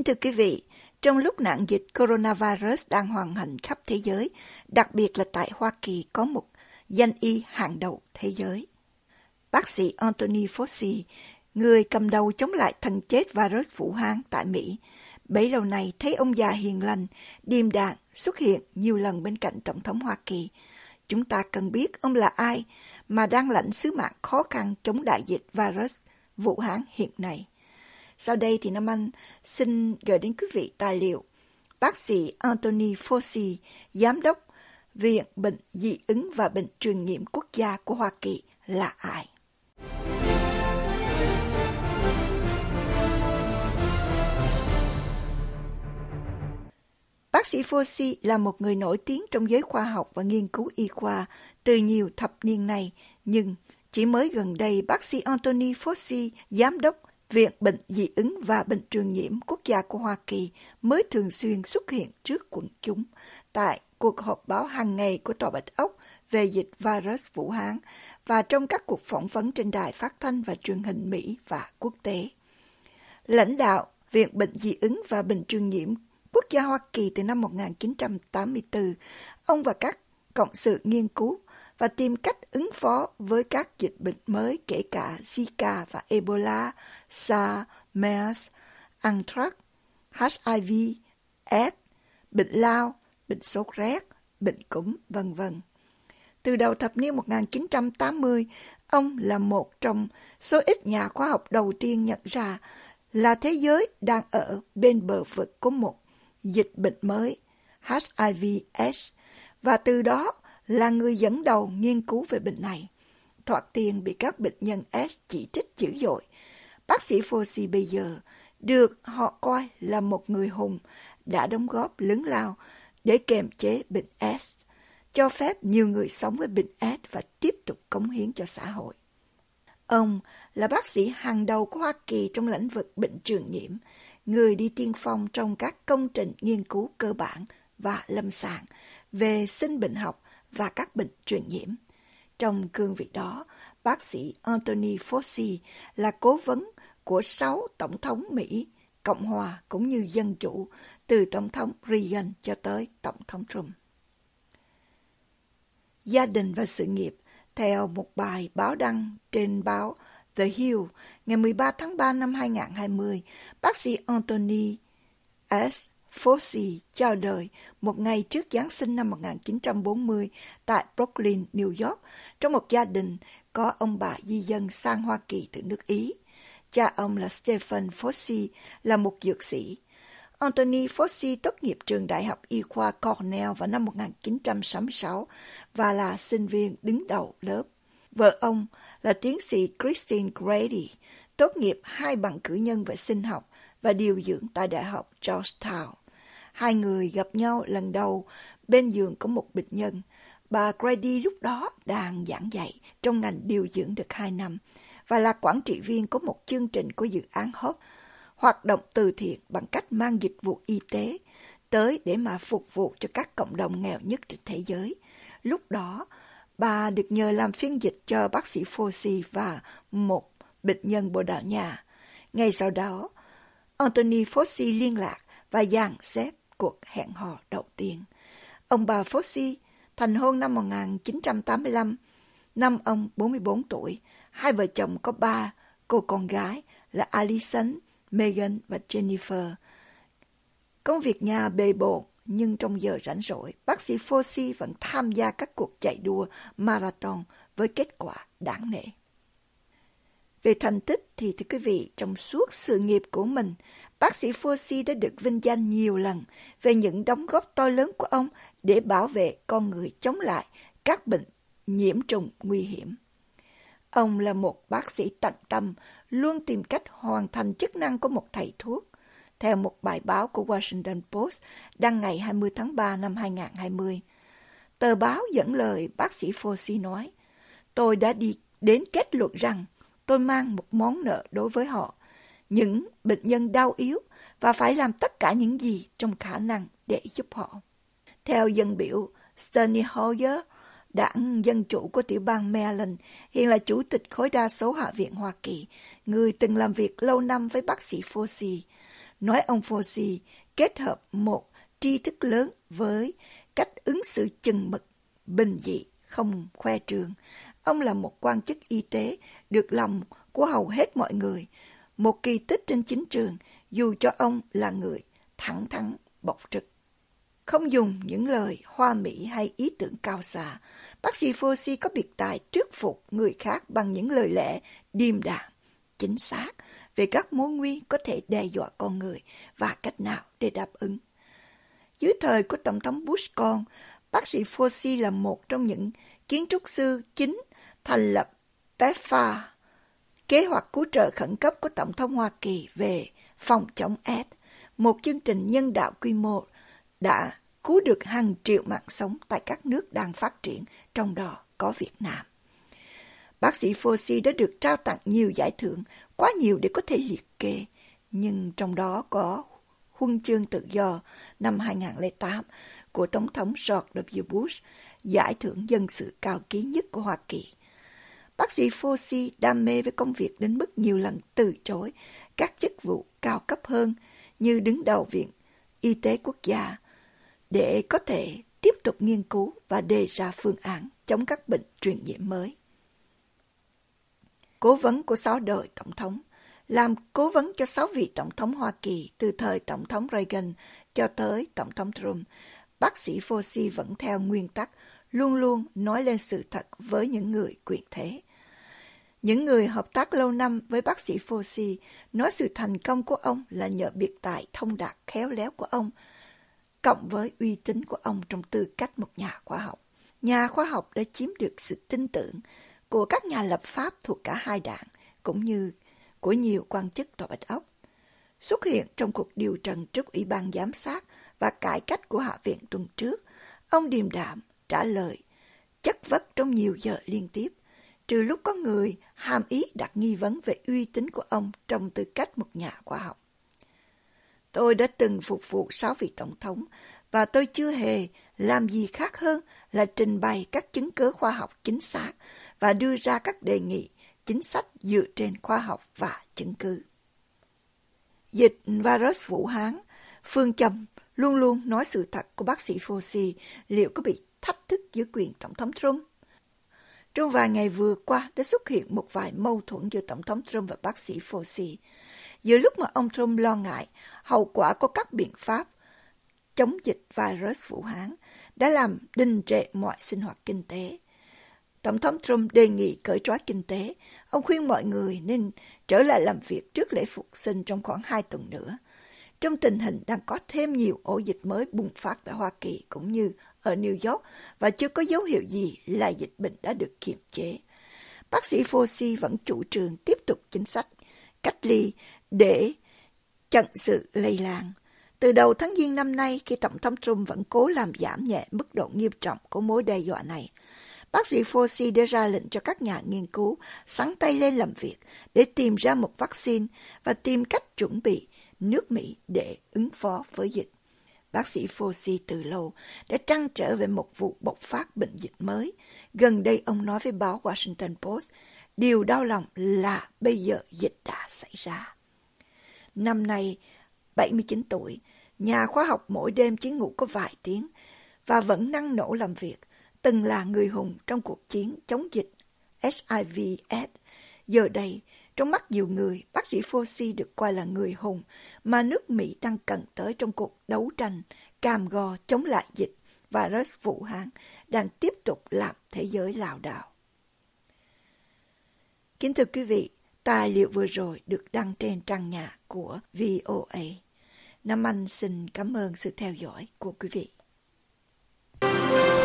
Kính thưa quý vị, trong lúc nạn dịch coronavirus đang hoàn hành khắp thế giới, đặc biệt là tại Hoa Kỳ có một danh y hàng đầu thế giới. Bác sĩ Anthony Fauci, người cầm đầu chống lại thần chết virus Vũ Hán tại Mỹ, bấy lâu nay thấy ông già hiền lành, điềm đạm xuất hiện nhiều lần bên cạnh Tổng thống Hoa Kỳ. Chúng ta cần biết ông là ai mà đang lãnh sứ mạng khó khăn chống đại dịch virus Vũ Hán hiện nay. Sau đây thì Nam Anh xin gửi đến quý vị tài liệu bác sĩ Anthony Fauci, giám đốc Viện Bệnh Dị ứng và Bệnh Truyền nhiễm Quốc gia của Hoa Kỳ là ai. Bác sĩ Fauci là một người nổi tiếng trong giới khoa học và nghiên cứu y khoa từ nhiều thập niên này nhưng chỉ mới gần đây bác sĩ Anthony Fauci, giám đốc Viện Bệnh Dị ứng và Bệnh truyền nhiễm quốc gia của Hoa Kỳ mới thường xuyên xuất hiện trước quần chúng tại cuộc họp báo hàng ngày của Tòa Bạch Ốc về dịch virus Vũ Hán và trong các cuộc phỏng vấn trên đài phát thanh và truyền hình Mỹ và quốc tế. Lãnh đạo Viện Bệnh Dị ứng và Bệnh truyền nhiễm quốc gia Hoa Kỳ từ năm 1984, ông và các cộng sự nghiên cứu và tìm cách ứng phó với các dịch bệnh mới kể cả Zika và Ebola, SARS, MERS, anthrax, HIV, AIDS, bệnh lao, bệnh sốt rét, bệnh cúm, vân vân. Từ đầu thập niên 1980, ông là một trong số ít nhà khoa học đầu tiên nhận ra là thế giới đang ở bên bờ vực của một dịch bệnh mới, HIV-AIDS, và từ đó là người dẫn đầu nghiên cứu về bệnh này. Thoạt tiên bị các bệnh nhân S chỉ trích dữ dội. Bác sĩ Fossey bây giờ được họ coi là một người hùng đã đóng góp lớn lao để kiềm chế bệnh S, cho phép nhiều người sống với bệnh S và tiếp tục cống hiến cho xã hội. Ông là bác sĩ hàng đầu của Hoa Kỳ trong lĩnh vực bệnh truyền nhiễm, người đi tiên phong trong các công trình nghiên cứu cơ bản và lâm sàng về sinh bệnh học và các bệnh truyền nhiễm. Trong cương vị đó, bác sĩ Anthony Fauci là cố vấn của 6 tổng thống Mỹ, Cộng hòa cũng như Dân chủ, từ tổng thống Reagan cho tới tổng thống Trump. Gia đình và sự nghiệp theo một bài báo đăng trên báo The Hill ngày 13 tháng 3 năm 2020, bác sĩ Anthony S. Fossey chào đời một ngày trước Giáng sinh năm 1940 tại Brooklyn, New York, trong một gia đình có ông bà di dân sang Hoa Kỳ từ nước Ý. Cha ông là Stephen Fossey, là một dược sĩ. Anthony Fossey tốt nghiệp trường Đại học Y khoa Cornell vào năm 1966 và là sinh viên đứng đầu lớp. Vợ ông là tiến sĩ Christine Grady, tốt nghiệp hai bằng cử nhân về sinh học và điều dưỡng tại Đại học Georgetown. Hai người gặp nhau lần đầu, bên giường có một bệnh nhân. Bà Grady lúc đó đang giảng dạy trong ngành điều dưỡng được 2 năm và là quản trị viên có một chương trình của dự án HOP, hoạt động từ thiện bằng cách mang dịch vụ y tế tới để mà phục vụ cho các cộng đồng nghèo nhất trên thế giới. Lúc đó, bà được nhờ làm phiên dịch cho bác sĩ Fosi và một bệnh nhân Bồ đạo nhà Ngay sau đó, Anthony Fosi liên lạc và dàn xếp cuộc hẹn hò đầu tiên. Ông bà Fossey thành hôn năm 1985, năm ông 44 tuổi, hai vợ chồng có ba cô con gái là Alison, Megan và Jennifer. Công việc nhà bề bộn nhưng trong giờ rảnh rỗi, bác sĩ Fossey vẫn tham gia các cuộc chạy đua marathon với kết quả đáng nể. Về thành tích thì thưa quý vị, trong suốt sự nghiệp của mình, bác sĩ Fauci đã được vinh danh nhiều lần về những đóng góp to lớn của ông để bảo vệ con người chống lại các bệnh nhiễm trùng nguy hiểm. Ông là một bác sĩ tận tâm, luôn tìm cách hoàn thành chức năng của một thầy thuốc. Theo một bài báo của Washington Post đăng ngày 20 tháng 3 năm 2020, tờ báo dẫn lời bác sĩ Fauci nói, tôi đã đi đến kết luận rằng tôi mang một món nợ đối với họ những bệnh nhân đau yếu và phải làm tất cả những gì trong khả năng để giúp họ. Theo dân biểu Steny Hoyer, đảng Dân Chủ của tiểu bang Maryland, hiện là chủ tịch khối đa số Hạ viện Hoa Kỳ, người từng làm việc lâu năm với bác sĩ Fauci, nói ông Fauci kết hợp một tri thức lớn với cách ứng xử chừng mực, bình dị, không khoe trường. Ông là một quan chức y tế được lòng của hầu hết mọi người, một kỳ tích trên chính trường dù cho ông là người thẳng thắn bộc trực. Không dùng những lời hoa mỹ hay ý tưởng cao xa, bác sĩ Fosi có biệt tài thuyết phục người khác bằng những lời lẽ điềm đạm, chính xác về các mối nguy có thể đe dọa con người và cách nào để đáp ứng. Dưới thời của Tổng thống Bush con, bác sĩ Fosi là một trong những kiến trúc sư chính thành lập PEFA kế hoạch cứu trợ khẩn cấp của Tổng thống Hoa Kỳ về phòng chống AIDS, một chương trình nhân đạo quy mô đã cứu được hàng triệu mạng sống tại các nước đang phát triển, trong đó có Việt Nam. Bác sĩ Fosi đã được trao tặng nhiều giải thưởng, quá nhiều để có thể liệt kê, nhưng trong đó có Huân chương tự do năm 2008 của Tổng thống George W. Bush, giải thưởng dân sự cao ký nhất của Hoa Kỳ Bác sĩ Fosi đam mê với công việc đến mức nhiều lần từ chối các chức vụ cao cấp hơn như đứng đầu viện y tế quốc gia để có thể tiếp tục nghiên cứu và đề ra phương án chống các bệnh truyền nhiễm mới. Cố vấn của sáu đời tổng thống làm cố vấn cho sáu vị tổng thống Hoa Kỳ từ thời tổng thống Reagan cho tới tổng thống Trump, bác sĩ Fosi vẫn theo nguyên tắc luôn luôn nói lên sự thật với những người quyền thế những người hợp tác lâu năm với bác sĩ Fossey nói sự thành công của ông là nhờ biệt tài thông đạt khéo léo của ông, cộng với uy tín của ông trong tư cách một nhà khoa học. Nhà khoa học đã chiếm được sự tin tưởng của các nhà lập pháp thuộc cả hai đảng, cũng như của nhiều quan chức tòa Bạch Ốc. Xuất hiện trong cuộc điều trần trước Ủy ban Giám sát và cải cách của Hạ viện tuần trước, ông điềm đạm trả lời, chất vấn trong nhiều giờ liên tiếp trừ lúc có người hàm ý đặt nghi vấn về uy tín của ông trong tư cách một nhà khoa học. Tôi đã từng phục vụ sáu vị tổng thống và tôi chưa hề làm gì khác hơn là trình bày các chứng cứ khoa học chính xác và đưa ra các đề nghị, chính sách dựa trên khoa học và chứng cứ. Dịch virus Vũ Hán, phương trầm luôn luôn nói sự thật của bác sĩ Fauci liệu có bị thách thức dưới quyền Tổng thống Trump trong vài ngày vừa qua đã xuất hiện một vài mâu thuẫn giữa Tổng thống Trump và bác sĩ Fauci. Giữa lúc mà ông Trump lo ngại hậu quả của các biện pháp chống dịch virus Vũ Hán đã làm đình trệ mọi sinh hoạt kinh tế. Tổng thống Trump đề nghị cởi trói kinh tế. Ông khuyên mọi người nên trở lại làm việc trước lễ phục sinh trong khoảng 2 tuần nữa. Trong tình hình đang có thêm nhiều ổ dịch mới bùng phát tại Hoa Kỳ cũng như ở New York và chưa có dấu hiệu gì là dịch bệnh đã được kiềm chế. Bác sĩ Fauci vẫn chủ trương tiếp tục chính sách cách ly để chặn sự lây lan. Từ đầu tháng Giêng năm nay, khi Tổng thống Trump vẫn cố làm giảm nhẹ mức độ nghiêm trọng của mối đe dọa này, bác sĩ Fauci đưa ra lệnh cho các nhà nghiên cứu sẵn tay lên làm việc để tìm ra một vaccine và tìm cách chuẩn bị nước Mỹ để ứng phó với dịch. Bác sĩ Fauci từ lâu đã trăn trở về một vụ bộc phát bệnh dịch mới. Gần đây ông nói với báo Washington Post, điều đau lòng là bây giờ dịch đã xảy ra. Năm nay, 79 tuổi, nhà khoa học mỗi đêm chỉ ngủ có vài tiếng và vẫn năng nổ làm việc, từng là người hùng trong cuộc chiến chống dịch HIV-AIDS. Giờ đây, trong mắt nhiều người, bác sĩ Fauci được coi là người hùng mà nước Mỹ đang cần tới trong cuộc đấu tranh cam go chống lại dịch và virus Vũ Hán đang tiếp tục làm thế giới lào đảo. Kính thưa quý vị, tài liệu vừa rồi được đăng trên trang nhà của VOA. Nam Anh xin cảm ơn sự theo dõi của quý vị.